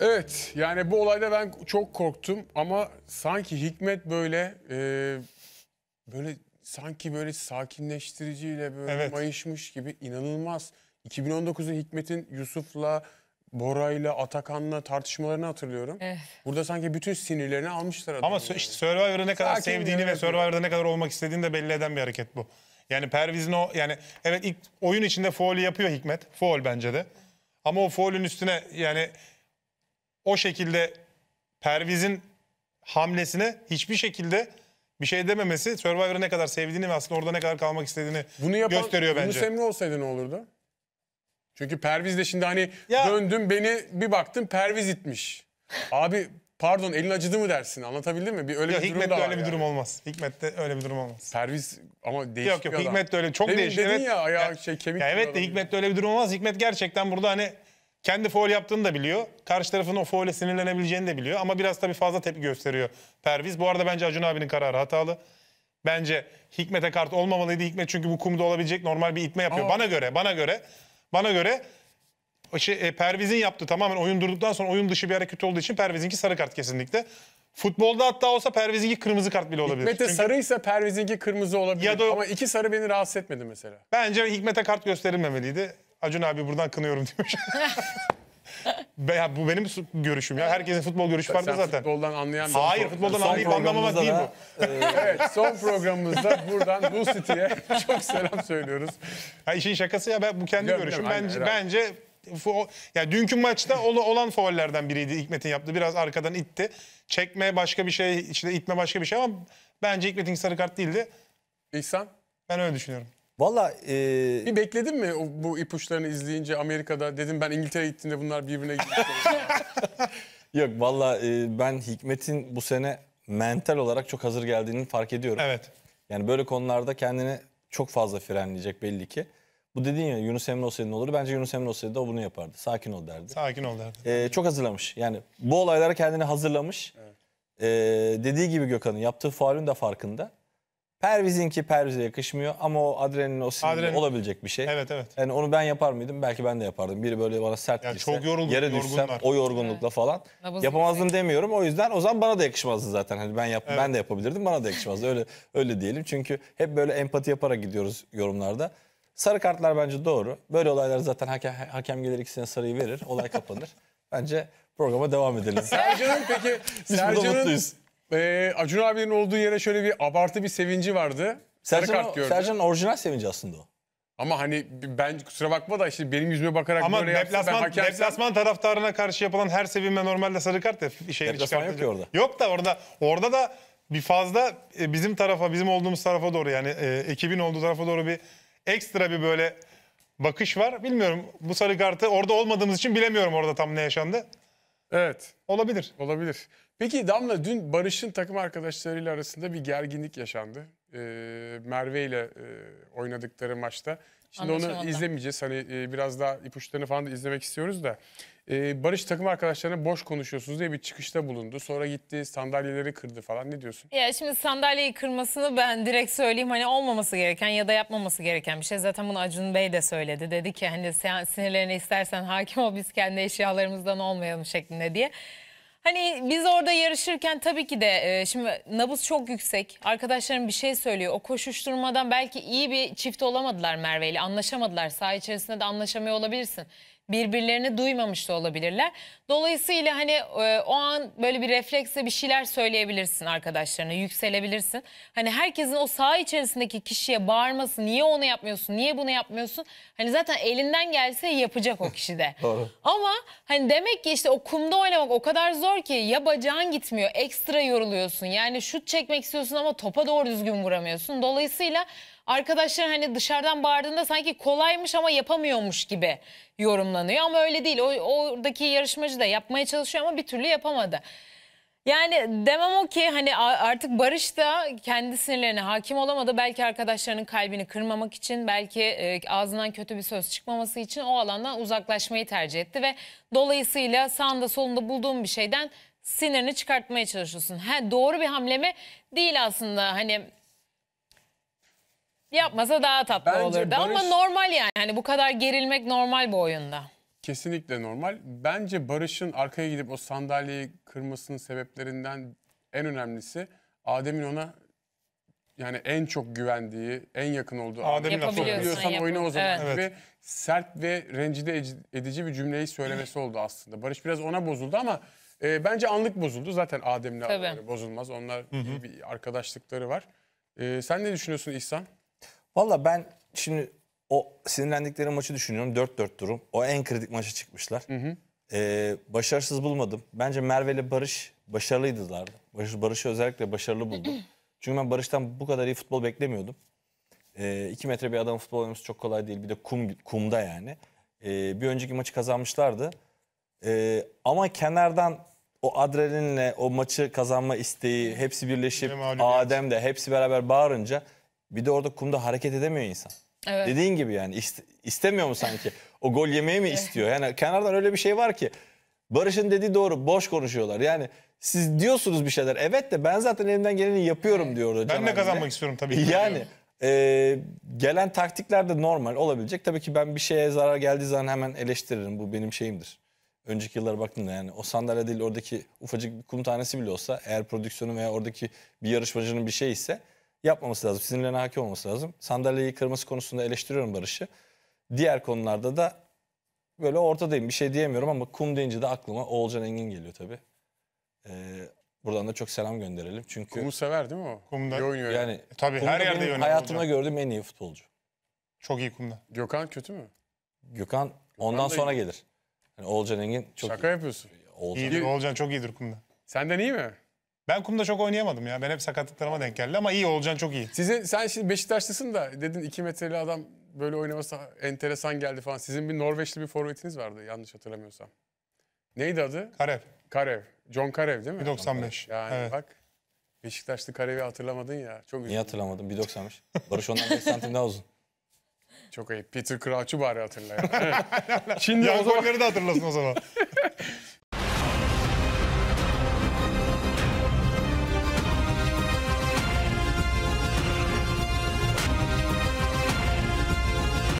Evet yani bu olayda ben çok korktum ama sanki Hikmet böyle e, böyle sanki böyle sakinleştiriciyle böyle evet. mayışmış gibi inanılmaz. 2019'da Hikmet'in Yusuf'la Bora'yla Atakan'la tartışmalarını hatırlıyorum. Evet. Eh. Burada sanki bütün sinirlerini almışlar adamı. Ama yani. işte Survivor'ı ne kadar Sakin sevdiğini ve Survivor'da ne kadar olmak istediğini de belli eden bir hareket bu. Yani Perviz'in o yani evet ilk oyun içinde foul'ü yapıyor Hikmet. Foul bence de. Ama o foul'ün üstüne yani o şekilde Perviz'in hamlesine hiçbir şekilde bir şey dememesi Survivor'ı ne kadar sevdiğini ve aslında orada ne kadar kalmak istediğini bunu yapan, gösteriyor bence. Bunu Semra olsaydı ne olurdu? Çünkü Perviz de şimdi hani ya. döndüm beni bir baktım Perviz itmiş. Abi pardon elin acıdı mı dersin anlatabildim mi? Bir öyle ya, bir Hikmet'te durum öyle yani. bir durum olmaz. Hikmet'te öyle bir durum olmaz. Perviz ama değişik Yok yok Hikmet'te öyle çok Demin değişik. Dedin evet. ya ayağı yani, şey kemik. Ya evet de Hikmet'te öyle bir durum olmaz. Hikmet gerçekten burada hani kendi foul yaptığını da biliyor. Karşı tarafın o faule sinirlenebileceğini de biliyor. Ama biraz tabii fazla tepki gösteriyor Perviz. Bu arada bence Acun abinin kararı hatalı. Bence Hikmet'e kart olmamalıydı. Hikmet çünkü bu kumda olabilecek normal bir itme yapıyor. Aa. Bana göre, bana göre, bana göre şey, e, Perviz'in yaptığı tamamen oyun durduktan sonra oyun dışı bir hareket olduğu için Perviz'inki sarı kart kesinlikle. Futbolda hatta olsa Perviz'inki kırmızı kart bile olabilir. Hikmet'e Çünkü... sarıysa Perviz'inki kırmızı olabilir. Ya da... Ama iki sarı beni rahatsız etmedi mesela. Bence Hikmet'e kart gösterilmemeliydi. Acun abi buradan kınıyorum demiş. Be, ya bu benim görüşüm ya. Herkesin futbol görüşü farklı Sen zaten. futboldan anlayan bir Hayır futboldan Son anlayıp anlamamak programımızda değil bu. da Evet, son programımızda buradan bu City'ye çok selam söylüyoruz. Ha, işin şakası ya ben bu kendi Yok, görüşüm. aynen, bence bence fo- ya dünkü maçta olan faullerden biriydi Hikmet'in yaptığı. Biraz arkadan itti. Çekme başka bir şey, işte itme başka bir şey ama bence Hikmet'in sarı kart değildi. İhsan? Ben öyle düşünüyorum. Valla... E... Bir bekledin mi bu ipuçlarını izleyince Amerika'da? Dedim ben İngiltere gittiğinde bunlar birbirine gitti. Yok valla e, ben Hikmet'in bu sene mental olarak çok hazır geldiğini fark ediyorum. Evet. Yani böyle konularda kendini çok fazla frenleyecek belli ki. Bu dediğin ya Yunus Emre olsaydı ne olur? Bence Yunus Emre olsaydı da o bunu yapardı. Sakin ol derdi. Sakin ol derdi. Ee, çok hazırlamış. Yani bu olaylara kendini hazırlamış. Evet. Ee, dediği gibi Gökhan'ın yaptığı faulün de farkında. Perviz'inki Perviz'e yakışmıyor ama o adrenalin o Adrenalin. olabilecek bir şey. Evet evet. Yani onu ben yapar mıydım? Belki ben de yapardım. Biri böyle bana sert Ya girse, çok yorulduk, yere düşsem yorgunlar. o yorgunlukla falan. Nabız Yapamazdım demiyorum. O yüzden o zaman bana da yakışmazdı zaten. Hani ben yap ben de yapabilirdim. Bana da yakışmazdı. öyle öyle diyelim. Çünkü hep böyle empati yaparak gidiyoruz yorumlarda. Sarı kartlar bence doğru. Böyle olaylar zaten hakem, hakem gelir ikisine sarıyı verir. Olay kapanır. bence programa devam edelim. Sercan'ın peki Biz burada Sercan'ın e, Acun abinin olduğu yere şöyle bir abartı bir sevinci vardı. Sarı kart Sercan'ın gördü. Sercan'ın orijinal sevinci aslında o. Ama hani ben kusura bakma da işte benim yüzüme bakarak Ama böyle yapsa ben hakemsem... deplasman taraftarına karşı yapılan her sevinme normalde sarı kart ya şeyini Deplasman yok ki orada. Yok da orada orada da bir fazla e, bizim tarafa bizim olduğumuz tarafa doğru yani e, ekibin olduğu tarafa doğru bir ekstra bir böyle bakış var. Bilmiyorum bu sarı kartı orada olmadığımız için bilemiyorum orada tam ne yaşandı. Evet. Olabilir. Olabilir. Peki Damla dün Barış'ın takım arkadaşlarıyla arasında bir gerginlik yaşandı. Ee, Merve ile e, oynadıkları maçta. Şimdi onu Anlaşamadı. izlemeyeceğiz. Hani e, biraz daha ipuçlarını falan da izlemek istiyoruz da. Ee, Barış takım arkadaşlarına boş konuşuyorsunuz diye bir çıkışta bulundu. Sonra gitti sandalyeleri kırdı falan. Ne diyorsun? Ya şimdi sandalyeyi kırmasını ben direkt söyleyeyim. Hani olmaması gereken ya da yapmaması gereken bir şey. Zaten bunu Acun Bey de söyledi. Dedi ki hani sen sinirlerine istersen hakim ol biz kendi eşyalarımızdan olmayalım şeklinde diye. Hani biz orada yarışırken tabii ki de e, şimdi nabız çok yüksek. Arkadaşlarım bir şey söylüyor. O koşuşturmadan belki iyi bir çift olamadılar Merve ile. Anlaşamadılar. Saha içerisinde de anlaşamıyor olabilirsin birbirlerini duymamış da olabilirler. Dolayısıyla hani e, o an böyle bir refleksle bir şeyler söyleyebilirsin arkadaşlarına, yükselebilirsin. Hani herkesin o saha içerisindeki kişiye bağırması, niye onu yapmıyorsun, niye bunu yapmıyorsun? Hani zaten elinden gelse yapacak o kişi de. Doğru. Ama hani demek ki işte o kumda oynamak o kadar zor ki ya bacağın gitmiyor, ekstra yoruluyorsun. Yani şut çekmek istiyorsun ama topa doğru düzgün vuramıyorsun. Dolayısıyla arkadaşlar hani dışarıdan bağırdığında sanki kolaymış ama yapamıyormuş gibi yorumlanıyor. Ama öyle değil. O, oradaki yarışmacı da yapmaya çalışıyor ama bir türlü yapamadı. Yani demem o ki hani artık Barış da kendi sinirlerine hakim olamadı. Belki arkadaşlarının kalbini kırmamak için, belki e, ağzından kötü bir söz çıkmaması için o alandan uzaklaşmayı tercih etti. Ve dolayısıyla sağında solunda bulduğum bir şeyden sinirini çıkartmaya çalışıyorsun. Ha, doğru bir hamle mi? Değil aslında hani Yapmasa daha tatlı Bence olurdu Barış- ama normal yani. Hani bu kadar gerilmek normal bu oyunda. Kesinlikle normal. Bence Barış'ın arkaya gidip o sandalyeyi kırmasının sebeplerinden en önemlisi Adem'in ona yani en çok güvendiği, en yakın olduğu Adem'in lafı. Yapabiliyorsan Biliyorsan oyna o zaman Evet. gibi sert ve rencide edici bir cümleyi söylemesi oldu aslında. Barış biraz ona bozuldu ama e, bence anlık bozuldu. Zaten Adem'le Tabii. araları bozulmaz. Onlar iyi bir arkadaşlıkları var. E, sen ne düşünüyorsun İhsan? Valla ben şimdi o sinirlendikleri maçı düşünüyorum. 4-4 durum. O en kritik maça çıkmışlar. Hı hı. Ee, başarısız bulmadım. Bence Merve ile Barış başarılıydılar. Barış, Barış'ı özellikle başarılı buldum. Çünkü ben Barış'tan bu kadar iyi futbol beklemiyordum. 2 ee, iki metre bir adamın futbol oynaması çok kolay değil. Bir de kum kumda yani. Ee, bir önceki maçı kazanmışlardı. Ee, ama kenardan o adrenalinle o maçı kazanma isteği hepsi birleşip Adem de hepsi beraber bağırınca bir de orada kumda hareket edemiyor insan. Evet. Dediğin gibi yani ist- istemiyor mu sanki? O gol yemeyi mi istiyor? Yani kenardan öyle bir şey var ki. Barış'ın dediği doğru. Boş konuşuyorlar. Yani siz diyorsunuz bir şeyler. Evet de ben zaten elimden geleni yapıyorum diyor orada. Ben de kazanmak istiyorum tabii Yani e, gelen taktikler de normal olabilecek. Tabii ki ben bir şeye zarar geldiği zaman hemen eleştiririm. Bu benim şeyimdir. Önceki yıllara baktığımda yani o sandalye değil oradaki ufacık bir kum tanesi bile olsa eğer prodüksiyonu veya oradaki bir yarışmacının bir şey ise yapmaması lazım. Sinirlerine hakim olması lazım. Sandalyeyi kırması konusunda eleştiriyorum Barış'ı. Diğer konularda da böyle ortadayım. Bir şey diyemiyorum ama kum deyince de aklıma Oğulcan Engin geliyor tabii. Ee, buradan da çok selam gönderelim. Çünkü Kumu sever değil mi o? Kumda. İyi oynuyor. yani. Yani e, tabii her yerde oynuyor. hayatımda Olcan. gördüğüm en iyi futbolcu. Çok iyi kumda. Gökhan kötü mü? Gökhan ondan da sonra gelir. Yani Oğulcan Engin çok Şaka yapıyorsun. iyi. Oğulcan. İyidir. Olcan çok iyidir kumda. Senden iyi mi? Ben kumda çok oynayamadım ya. Ben hep sakatlıklarıma denk geldi ama iyi Olcan çok iyi. Sizin sen şimdi Beşiktaşlısın da dedin 2 metreli adam böyle oynaması enteresan geldi falan. Sizin bir Norveçli bir forvetiniz vardı yanlış hatırlamıyorsam. Neydi adı? Karev. Karev. John Karev değil mi? 95. Yani evet. bak Beşiktaşlı Karev'i hatırlamadın ya. Çok Niye hatırlamadım? 1.90'mış. Barış ondan 5 santim daha uzun. Çok iyi. Peter Crouch'u bari hatırla ya. Şimdi Yan o zaman... golleri hatırlasın o zaman.